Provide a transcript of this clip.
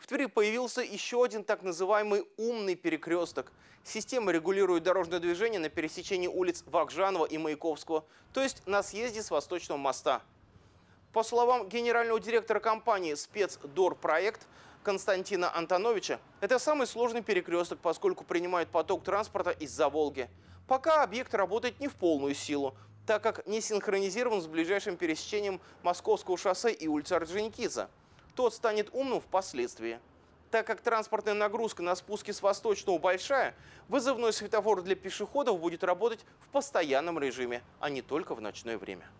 В Твери появился еще один так называемый «умный перекресток». Система регулирует дорожное движение на пересечении улиц Вакжанова и Маяковского, то есть на съезде с Восточного моста. По словам генерального директора компании «Спецдорпроект», Константина Антоновича, это самый сложный перекресток, поскольку принимает поток транспорта из-за Волги. Пока объект работает не в полную силу, так как не синхронизирован с ближайшим пересечением Московского шоссе и улицы Орджоникидзе тот станет умным впоследствии. Так как транспортная нагрузка на спуске с Восточного большая, вызовной светофор для пешеходов будет работать в постоянном режиме, а не только в ночное время.